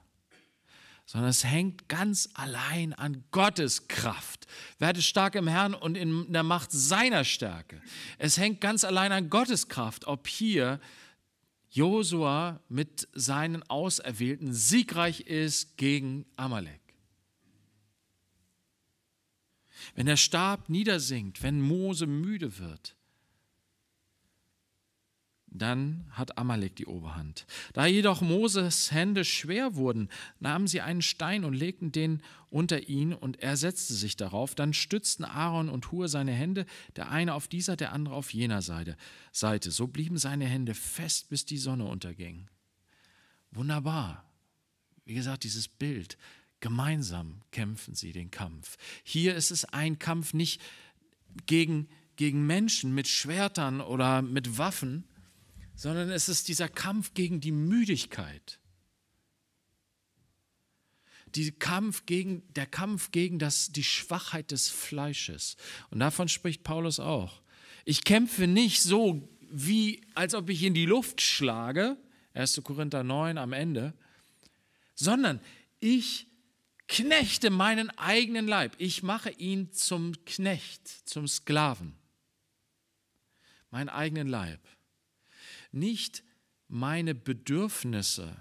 sondern es hängt ganz allein an Gottes Kraft. Werde stark im Herrn und in der Macht seiner Stärke. Es hängt ganz allein an Gottes Kraft, ob hier Josua mit seinen Auserwählten siegreich ist gegen Amalek wenn der Stab niedersinkt, wenn Mose müde wird, dann hat Amalek die Oberhand. Da jedoch Moses Hände schwer wurden, nahmen sie einen Stein und legten den unter ihn und er setzte sich darauf. Dann stützten Aaron und Hur seine Hände, der eine auf dieser, der andere auf jener Seite. So blieben seine Hände fest, bis die Sonne unterging. Wunderbar. Wie gesagt, dieses Bild, Gemeinsam kämpfen sie den Kampf. Hier ist es ein Kampf nicht gegen, gegen Menschen mit Schwertern oder mit Waffen, sondern es ist dieser Kampf gegen die Müdigkeit. Die Kampf gegen, der Kampf gegen das, die Schwachheit des Fleisches. Und davon spricht Paulus auch. Ich kämpfe nicht so, wie als ob ich in die Luft schlage, 1. Korinther 9 am Ende, sondern ich kämpfe. Knechte meinen eigenen Leib. Ich mache ihn zum Knecht, zum Sklaven. Meinen eigenen Leib. Nicht meine Bedürfnisse,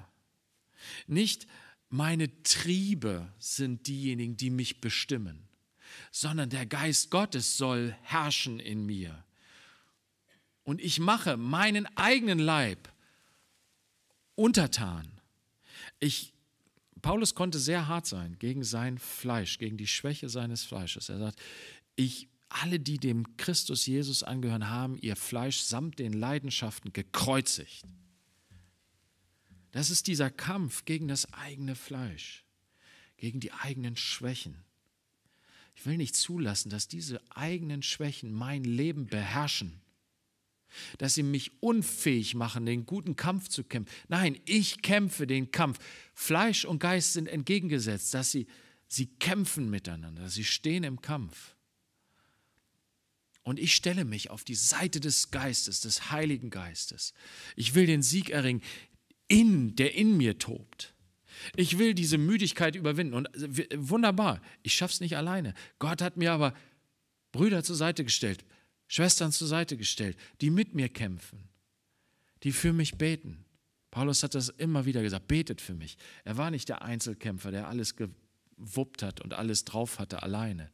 nicht meine Triebe sind diejenigen, die mich bestimmen, sondern der Geist Gottes soll herrschen in mir. Und ich mache meinen eigenen Leib untertan. Ich Paulus konnte sehr hart sein gegen sein Fleisch, gegen die Schwäche seines Fleisches. Er sagt, ich alle, die dem Christus Jesus angehören, haben ihr Fleisch samt den Leidenschaften gekreuzigt. Das ist dieser Kampf gegen das eigene Fleisch, gegen die eigenen Schwächen. Ich will nicht zulassen, dass diese eigenen Schwächen mein Leben beherrschen dass sie mich unfähig machen, den guten Kampf zu kämpfen. Nein, ich kämpfe den Kampf. Fleisch und Geist sind entgegengesetzt, dass sie, sie kämpfen miteinander, sie stehen im Kampf. Und ich stelle mich auf die Seite des Geistes, des Heiligen Geistes. Ich will den Sieg erringen, in, der in mir tobt. Ich will diese Müdigkeit überwinden. Und äh, wunderbar, ich schaffe es nicht alleine. Gott hat mir aber Brüder zur Seite gestellt, Schwestern zur Seite gestellt, die mit mir kämpfen, die für mich beten. Paulus hat das immer wieder gesagt, betet für mich. Er war nicht der Einzelkämpfer, der alles gewuppt hat und alles drauf hatte alleine.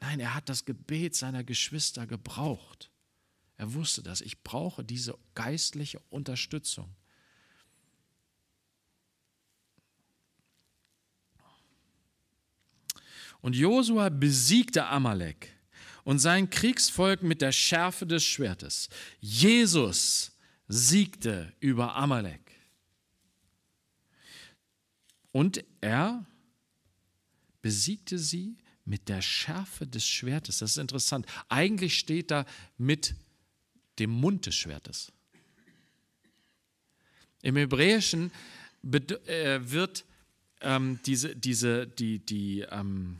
Nein, er hat das Gebet seiner Geschwister gebraucht. Er wusste das, ich brauche diese geistliche Unterstützung. Und Josua besiegte Amalek und sein Kriegsvolk mit der Schärfe des Schwertes. Jesus siegte über Amalek. Und er besiegte sie mit der Schärfe des Schwertes. Das ist interessant. Eigentlich steht da mit dem Mund des Schwertes. Im Hebräischen äh, wird ähm, diese, diese, die, die, ähm,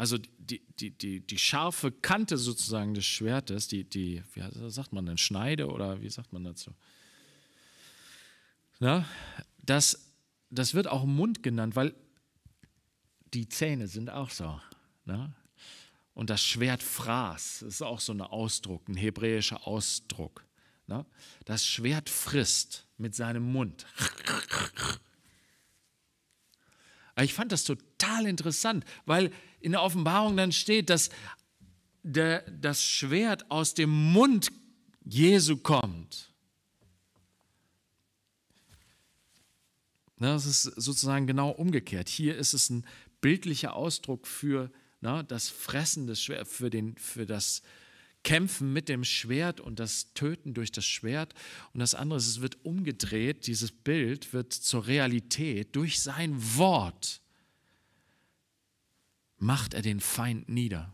also die, die, die, die scharfe Kante sozusagen des Schwertes, die, die, wie sagt man denn, Schneide oder wie sagt man dazu? Na, das, das wird auch Mund genannt, weil die Zähne sind auch so. Na? Und das Schwert fraß, ist auch so ein Ausdruck, ein hebräischer Ausdruck. Na? Das Schwert frisst mit seinem Mund. Ich fand das total interessant, weil in der Offenbarung dann steht, dass der, das Schwert aus dem Mund Jesu kommt. Das ist sozusagen genau umgekehrt. Hier ist es ein bildlicher Ausdruck für na, das Fressen des Schwertes, für, für das Kämpfen mit dem Schwert und das Töten durch das Schwert. Und das andere ist, es wird umgedreht, dieses Bild wird zur Realität durch sein Wort macht er den Feind nieder.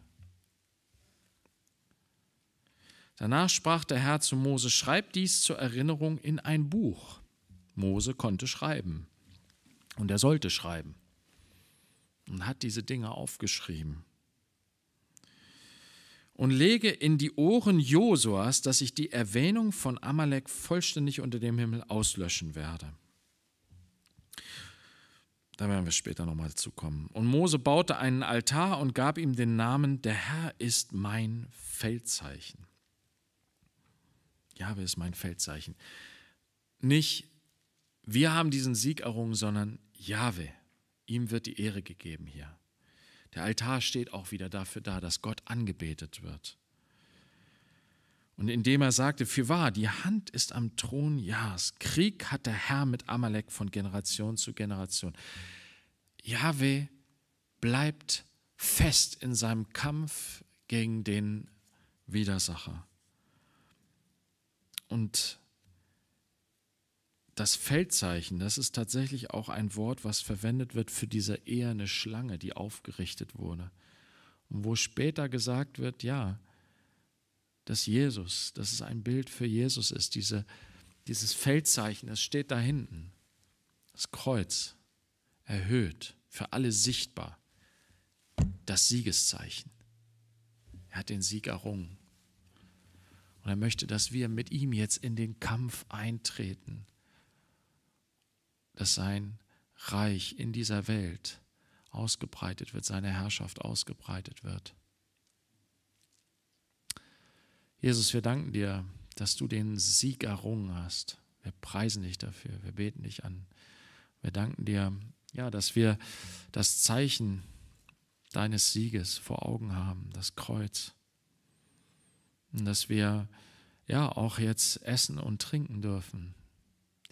Danach sprach der Herr zu Mose, schreib dies zur Erinnerung in ein Buch. Mose konnte schreiben und er sollte schreiben und hat diese Dinge aufgeschrieben. Und lege in die Ohren Josuas, dass ich die Erwähnung von Amalek vollständig unter dem Himmel auslöschen werde. Da werden wir später nochmal zukommen. Und Mose baute einen Altar und gab ihm den Namen, der Herr ist mein Feldzeichen. Jahwe ist mein Feldzeichen. Nicht wir haben diesen Sieg errungen, sondern Jahwe. Ihm wird die Ehre gegeben hier. Der Altar steht auch wieder dafür da, dass Gott angebetet wird. Und indem er sagte, für wahr, die Hand ist am Thron Jahs. Krieg hat der Herr mit Amalek von Generation zu Generation. Jahwe bleibt fest in seinem Kampf gegen den Widersacher. Und das Feldzeichen, das ist tatsächlich auch ein Wort, was verwendet wird für diese eherne Schlange, die aufgerichtet wurde. Und wo später gesagt wird, ja, dass Jesus, dass es ein Bild für Jesus ist, diese, dieses Feldzeichen, das steht da hinten, das Kreuz, erhöht, für alle sichtbar, das Siegeszeichen. Er hat den Sieg errungen. Und er möchte, dass wir mit ihm jetzt in den Kampf eintreten, dass sein Reich in dieser Welt ausgebreitet wird, seine Herrschaft ausgebreitet wird. Jesus, wir danken dir, dass du den Sieg errungen hast. Wir preisen dich dafür, wir beten dich an. Wir danken dir, ja, dass wir das Zeichen deines Sieges vor Augen haben, das Kreuz. Und dass wir ja auch jetzt essen und trinken dürfen,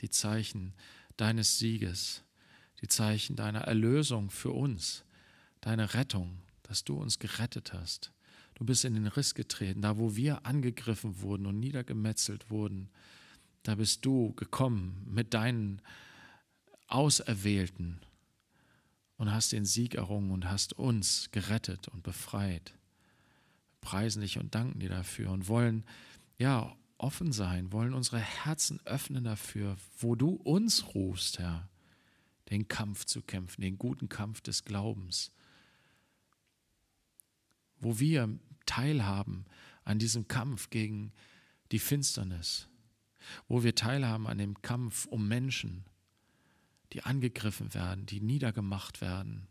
die Zeichen deines Sieges, die Zeichen deiner Erlösung für uns, deine Rettung, dass du uns gerettet hast. Du bist in den Riss getreten, da wo wir angegriffen wurden und niedergemetzelt wurden. Da bist du gekommen mit deinen Auserwählten und hast den Sieg errungen und hast uns gerettet und befreit. Wir preisen dich und danken dir dafür und wollen ja offen sein, wollen unsere Herzen öffnen dafür, wo du uns rufst, Herr, den Kampf zu kämpfen, den guten Kampf des Glaubens wo wir teilhaben an diesem Kampf gegen die Finsternis, wo wir teilhaben an dem Kampf um Menschen, die angegriffen werden, die niedergemacht werden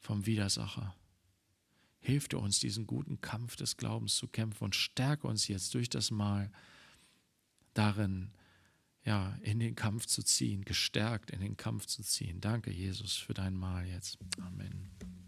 vom Widersacher. Hilf dir uns, diesen guten Kampf des Glaubens zu kämpfen und stärke uns jetzt durch das Mal darin, ja, in den Kampf zu ziehen, gestärkt in den Kampf zu ziehen. Danke, Jesus, für dein Mal jetzt. Amen.